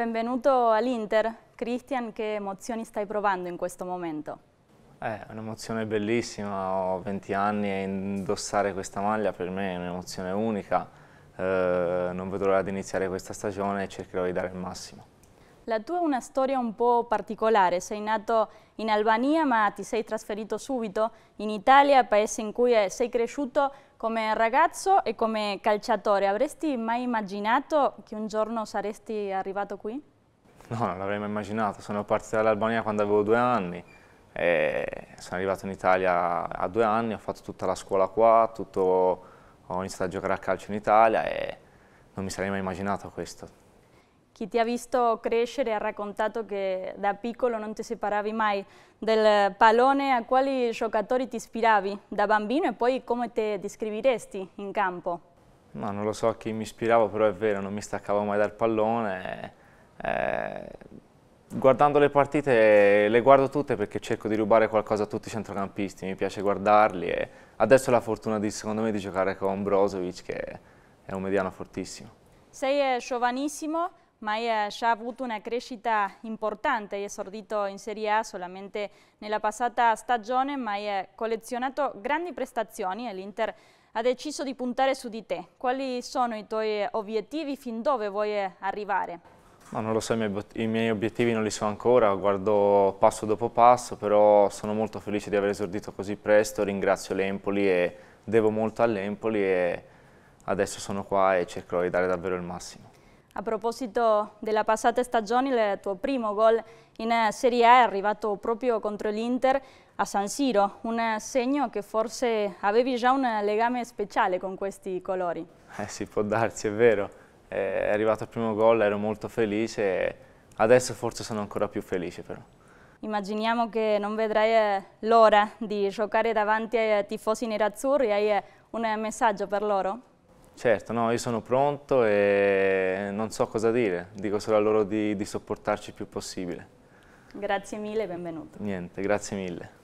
Benvenuto all'Inter. Cristian, che emozioni stai provando in questo momento? Eh, è un'emozione bellissima, ho 20 anni e indossare questa maglia per me è un'emozione unica. Eh, non vedo l'ora di iniziare questa stagione e cercherò di dare il massimo. La tua è una storia un po' particolare. Sei nato in Albania, ma ti sei trasferito subito in Italia, paese in cui sei cresciuto come ragazzo e come calciatore. Avresti mai immaginato che un giorno saresti arrivato qui? No, non l'avrei mai immaginato. Sono partito dall'Albania quando avevo due anni. E sono arrivato in Italia a due anni, ho fatto tutta la scuola qua, tutto, ho iniziato a giocare a calcio in Italia e non mi sarei mai immaginato questo chi ti ha visto crescere ha raccontato che da piccolo non ti separavi mai del pallone, a quali giocatori ti ispiravi da bambino e poi come ti descriveresti in campo? No, non lo so a chi mi ispiravo, però è vero, non mi staccavo mai dal pallone. Eh, guardando le partite le guardo tutte perché cerco di rubare qualcosa a tutti i centrocampisti, mi piace guardarli e adesso ho la fortuna di, secondo me di giocare con Brozovic che è un mediano fortissimo. Sei eh, giovanissimo, ma ha già avuto una crescita importante è esordito in Serie A solamente nella passata stagione, ma ha collezionato grandi prestazioni e l'Inter ha deciso di puntare su di te. Quali sono i tuoi obiettivi? Fin dove vuoi arrivare? No, non lo so, i miei, obiettivi non li so ancora, guardo passo dopo passo, però sono molto felice di aver esordito così presto, ringrazio l'Empoli e devo molto all'Empoli e adesso sono qua e cercherò di dare davvero il massimo. A proposito della passata stagione, il tuo primo gol in eh, Serie A è arrivato proprio contro l'Inter a San Siro, un segno che forse avevi già un legame speciale con questi colori. Eh sì, può darsi, è vero. Eh, è arrivato il primo gol, ero molto felice e adesso forse sono ancora più felice però. Immaginiamo che non vedrai eh, l'ora di giocare davanti ai tifosi nerazzurri, hai un messaggio per loro? Certo, no, io sono pronto e non so cosa dire, dico solo a loro di, di sopportarci il più possibile. Grazie mille e benvenuto. Niente, grazie mille.